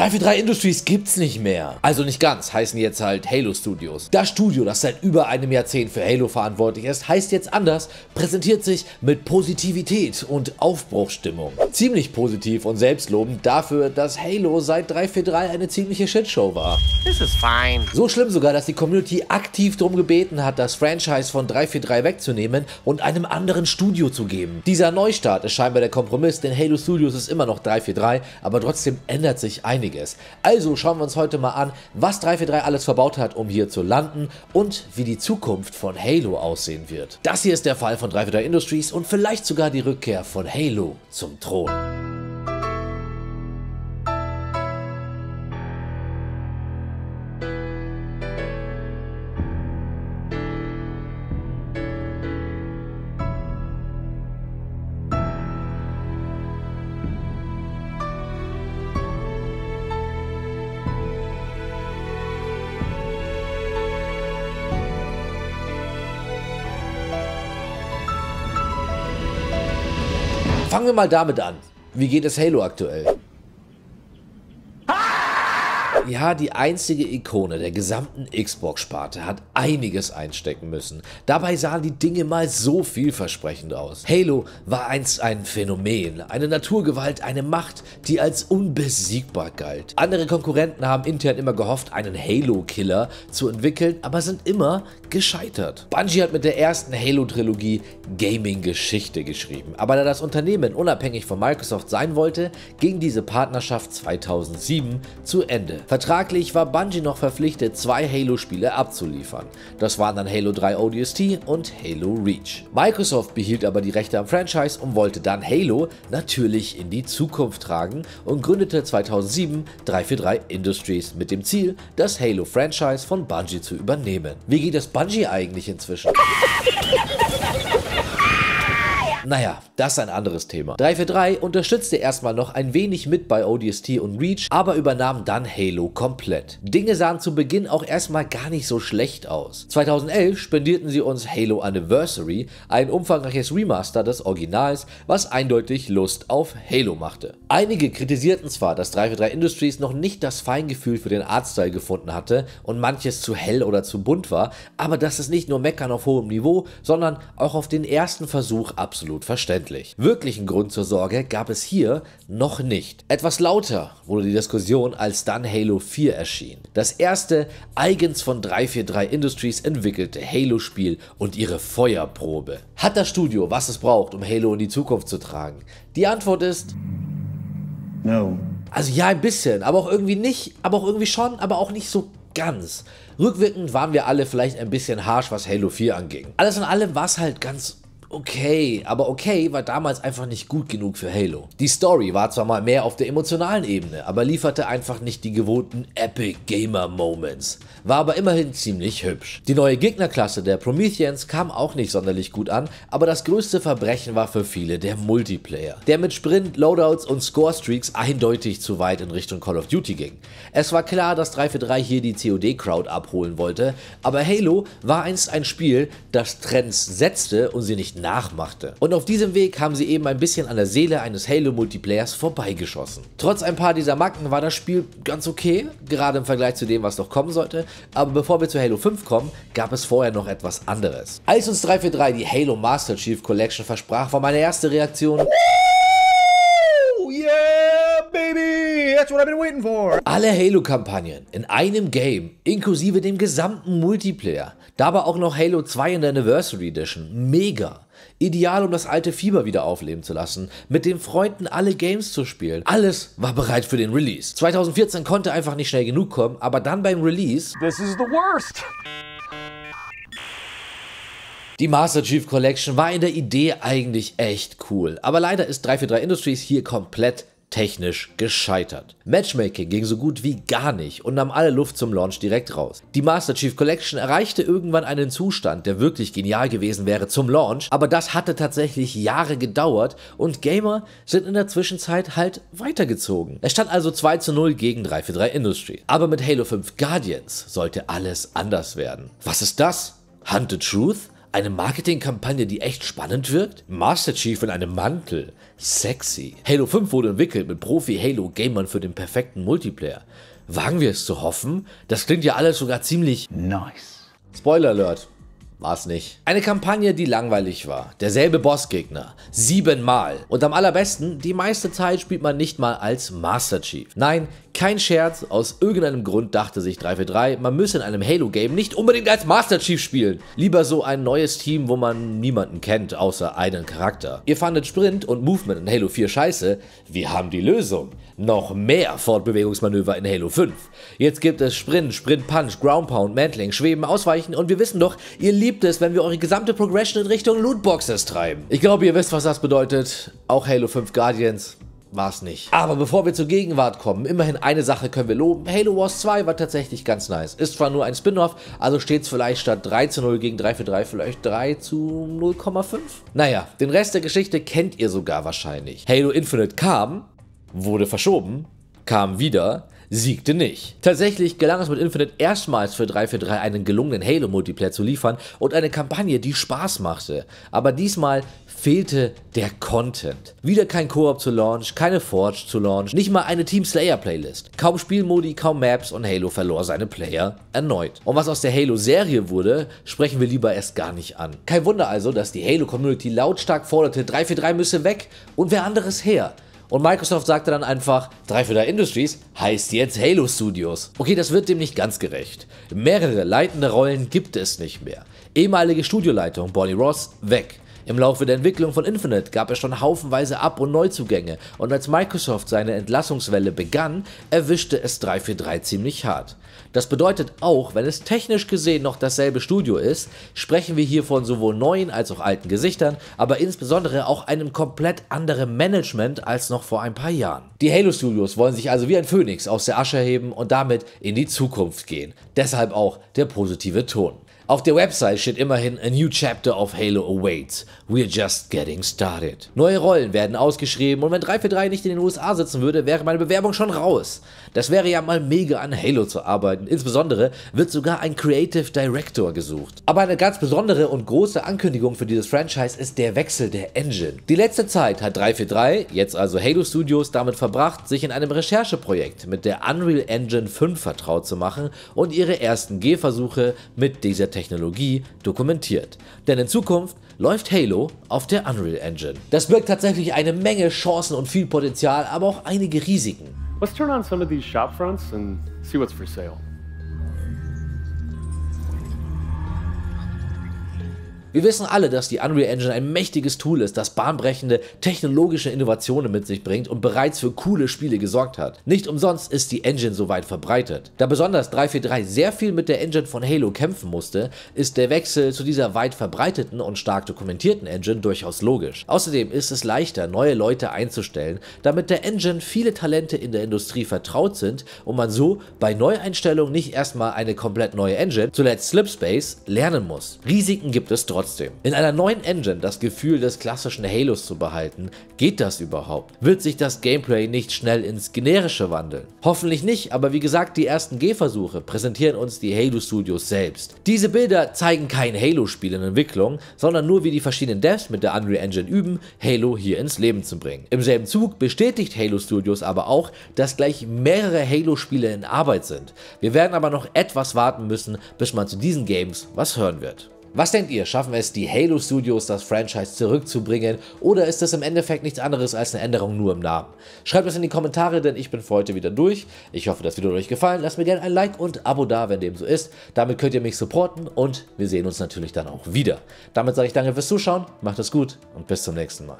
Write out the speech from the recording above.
343 Industries gibt's nicht mehr. Also nicht ganz, heißen jetzt halt Halo Studios. Das Studio, das seit über einem Jahrzehnt für Halo verantwortlich ist, heißt jetzt anders, präsentiert sich mit Positivität und Aufbruchstimmung. Ziemlich positiv und selbstlobend dafür, dass Halo seit 343 eine ziemliche Shitshow war. This is fine. So schlimm sogar, dass die Community aktiv darum gebeten hat, das Franchise von 343 wegzunehmen und einem anderen Studio zu geben. Dieser Neustart ist scheinbar der Kompromiss, denn Halo Studios ist immer noch 343, aber trotzdem ändert sich einiges schwierig Also schauen wir uns heute mal an, was 343 alles verbaut hat, um hier zu landen und wie die Zukunft von Halo aussehen wird. Das hier ist der Fall von 343 Industries und vielleicht sogar die Rückkehr von Halo zum Thron. Fangen wir mal damit an. Wie geht es Halo aktuell? Ja, die einzige Ikone der gesamten Xbox-Sparte hat einiges einstecken müssen. Dabei sahen die Dinge mal so vielversprechend aus. Halo war einst ein Phänomen, eine Naturgewalt, eine Macht, die als unbesiegbar galt. Andere Konkurrenten haben intern immer gehofft, einen Halo-Killer zu entwickeln, aber sind immer gescheitert. Bungie hat mit der ersten Halo-Trilogie Gaming-Geschichte geschrieben, aber da das Unternehmen unabhängig von Microsoft sein wollte, ging diese Partnerschaft 2007 zu Ende. Vertraglich war Bungie noch verpflichtet, zwei Halo-Spiele abzuliefern. Das waren dann Halo 3 ODST und Halo Reach. Microsoft behielt aber die Rechte am Franchise und wollte dann Halo natürlich in die Zukunft tragen und gründete 2007 343 Industries mit dem Ziel, das Halo-Franchise von Bungie zu übernehmen. Wie geht es Bungie eigentlich inzwischen? Naja, das ist ein anderes Thema. 343 unterstützte erstmal noch ein wenig mit bei ODST und Reach, aber übernahm dann Halo komplett. Dinge sahen zu Beginn auch erstmal gar nicht so schlecht aus. 2011 spendierten sie uns Halo Anniversary, ein umfangreiches Remaster des Originals, was eindeutig Lust auf Halo machte. Einige kritisierten zwar, dass 343 Industries noch nicht das Feingefühl für den Artstyle gefunden hatte und manches zu hell oder zu bunt war, aber dass es nicht nur Meckern auf hohem Niveau, sondern auch auf den ersten Versuch absolut absolut verständlich. Wirklichen Grund zur Sorge gab es hier noch nicht. Etwas lauter wurde die Diskussion, als dann Halo 4 erschien. Das erste eigens von 343 Industries entwickelte Halo-Spiel und ihre Feuerprobe. Hat das Studio, was es braucht, um Halo in die Zukunft zu tragen? Die Antwort ist... No. Also ja, ein bisschen, aber auch irgendwie nicht, aber auch irgendwie schon, aber auch nicht so ganz. Rückwirkend waren wir alle vielleicht ein bisschen harsh, was Halo 4 anging. Alles in allem war es halt ganz okay, aber okay war damals einfach nicht gut genug für Halo. Die Story war zwar mal mehr auf der emotionalen Ebene, aber lieferte einfach nicht die gewohnten Epic Gamer Moments. War aber immerhin ziemlich hübsch. Die neue Gegnerklasse der Prometheans kam auch nicht sonderlich gut an, aber das größte Verbrechen war für viele der Multiplayer, der mit Sprint, Loadouts und Score-Streaks eindeutig zu weit in Richtung Call of Duty ging. Es war klar, dass 343 hier die COD-Crowd abholen wollte, aber Halo war einst ein Spiel, das Trends setzte und sie nicht nachmachte. Und auf diesem Weg haben sie eben ein bisschen an der Seele eines Halo-Multiplayers vorbeigeschossen. Trotz ein paar dieser Macken war das Spiel ganz okay, gerade im Vergleich zu dem, was noch kommen sollte. Aber bevor wir zu Halo 5 kommen, gab es vorher noch etwas anderes. Als uns 343 die Halo Master Chief Collection versprach, war meine erste Reaktion... that's what I've been waiting for. Alle Halo-Kampagnen in einem Game, inklusive dem gesamten Multiplayer. Dabei auch noch Halo 2 in der Anniversary Edition. Mega. Ideal, um das alte Fieber wieder aufleben zu lassen, mit den Freunden alle Games zu spielen. Alles war bereit für den Release. 2014 konnte einfach nicht schnell genug kommen, aber dann beim Release. This is the worst. Die Master Chief Collection war in der Idee eigentlich echt cool, aber leider ist 343 Industries hier komplett technisch gescheitert. Matchmaking ging so gut wie gar nicht und nahm alle Luft zum Launch direkt raus. Die Master Chief Collection erreichte irgendwann einen Zustand, der wirklich genial gewesen wäre zum Launch, aber das hatte tatsächlich Jahre gedauert und Gamer sind in der Zwischenzeit halt weitergezogen. Es stand also 2 zu 0 gegen 343 Industry. Aber mit Halo 5 Guardians sollte alles anders werden. Was ist das? Hunt the Truth? Eine Marketingkampagne, die echt spannend wirkt? Master Chief in einem Mantel. Sexy. Halo 5 wurde entwickelt mit Profi-Halo-Gamern für den perfekten Multiplayer. Wagen wir es zu hoffen? Das klingt ja alles sogar ziemlich nice. Spoiler Alert. War's nicht. Eine Kampagne, die langweilig war. Derselbe Bossgegner. Siebenmal. Und am allerbesten, die meiste Zeit spielt man nicht mal als Master Chief. Nein, kein Scherz, aus irgendeinem Grund dachte sich 343, man müsse in einem Halo-Game nicht unbedingt als Master Chief spielen. Lieber so ein neues Team, wo man niemanden kennt, außer einen Charakter. Ihr fandet Sprint und Movement in Halo 4 scheiße? Wir haben die Lösung. Noch mehr Fortbewegungsmanöver in Halo 5. Jetzt gibt es Sprint, Sprint Punch, Ground Pound, Mantling, Schweben, Ausweichen und wir wissen doch, ihr liebt es, wenn wir eure gesamte Progression in Richtung Lootboxes treiben. Ich glaube, ihr wisst, was das bedeutet. Auch Halo 5 Guardians war es nicht. Aber bevor wir zur Gegenwart kommen, immerhin eine Sache können wir loben. Halo Wars 2 war tatsächlich ganz nice. Ist zwar nur ein Spin-Off, also steht es vielleicht statt 3 zu 0 gegen 3 für 3 vielleicht 3 zu 0,5? Naja, den Rest der Geschichte kennt ihr sogar wahrscheinlich. Halo Infinite kam, wurde verschoben, kam wieder, siegte nicht. Tatsächlich gelang es mit Infinite erstmals für 343 einen gelungenen Halo-Multiplayer zu liefern und eine Kampagne, die Spaß machte. Aber diesmal fehlte der Content. Wieder kein Koop zu Launch, keine Forge zu Launch, nicht mal eine Team Slayer Playlist. Kaum Spielmodi, kaum Maps und Halo verlor seine Player erneut. Und was aus der Halo-Serie wurde, sprechen wir lieber erst gar nicht an. Kein Wunder also, dass die Halo-Community lautstark forderte, 343 müsse weg und wer anderes her. Und Microsoft sagte dann einfach, 343 Industries heißt jetzt Halo Studios. Okay, das wird dem nicht ganz gerecht. Mehrere leitende Rollen gibt es nicht mehr. Ehemalige Studioleitung Bonnie Ross weg. Im Laufe der Entwicklung von Infinite gab es schon haufenweise Ab- und Neuzugänge und als Microsoft seine Entlassungswelle begann, erwischte es 343 ziemlich hart. Das bedeutet auch, wenn es technisch gesehen noch dasselbe Studio ist, sprechen wir hier von sowohl neuen als auch alten Gesichtern, aber insbesondere auch einem komplett anderen Management als noch vor ein paar Jahren. Die Halo Studios wollen sich also wie ein Phönix aus der Asche heben und damit in die Zukunft gehen. Deshalb auch der positive Ton. Auf der Website steht immerhin A New Chapter of Halo Awaits. We're just getting started. Neue Rollen werden ausgeschrieben und wenn 343 nicht in den USA sitzen würde, wäre meine Bewerbung schon raus. Das wäre ja mal mega an Halo zu arbeiten. Insbesondere wird sogar ein Creative Director gesucht. Aber eine ganz besondere und große Ankündigung für dieses Franchise ist der Wechsel der Engine. Die letzte Zeit hat 343, jetzt also Halo Studios, damit verbracht, sich in einem Rechercheprojekt mit der Unreal Engine 5 vertraut zu machen und ihre ersten Gehversuche mit dieser Technologie Technologie dokumentiert. Denn in Zukunft läuft Halo auf der Unreal Engine. Das birgt tatsächlich eine Menge Chancen und viel Potenzial, aber auch einige Risiken. Let's turn on some of these shop fronts and see what's for sale. Wir wissen alle, dass die Unreal Engine ein mächtiges Tool ist, das bahnbrechende technologische Innovationen mit sich bringt und bereits für coole Spiele gesorgt hat. Nicht umsonst ist die Engine so weit verbreitet. Da besonders 343 sehr viel mit der Engine von Halo kämpfen musste, ist der Wechsel zu dieser weit verbreiteten und stark dokumentierten Engine durchaus logisch. Außerdem ist es leichter, neue Leute einzustellen, da mit der Engine viele Talente in der Industrie vertraut sind und man so bei Neueinstellungen nicht erstmal eine komplett neue Engine, zuletzt Slipspace, lernen muss. Risiken gibt es trotzdem trotzdem. In einer neuen Engine das Gefühl des klassischen Halos zu behalten, geht das überhaupt? Wird sich das Gameplay nicht schnell ins Generische wandeln? Hoffentlich nicht, aber wie gesagt, die ersten Gehversuche präsentieren uns die Halo Studios selbst. Diese Bilder zeigen kein Halo-Spiel in Entwicklung, sondern nur wie die verschiedenen Devs mit der Unreal Engine üben, Halo hier ins Leben zu bringen. Im selben Zug bestätigt Halo Studios aber auch, dass gleich mehrere Halo-Spiele in Arbeit sind. Wir werden aber noch etwas warten müssen, bis man zu diesen Games was hören wird. Was denkt ihr, schaffen es die Halo Studios, das Franchise zurückzubringen oder ist das im Endeffekt nichts anderes als eine Änderung nur im Namen? Schreibt es in die Kommentare, denn ich bin für heute wieder durch. Ich hoffe, das Video hat euch gefallen. Lasst mir gerne ein Like und Abo da, wenn dem so ist. Damit könnt ihr mich supporten und wir sehen uns natürlich dann auch wieder. Damit sage ich danke fürs Zuschauen, macht es gut und bis zum nächsten Mal.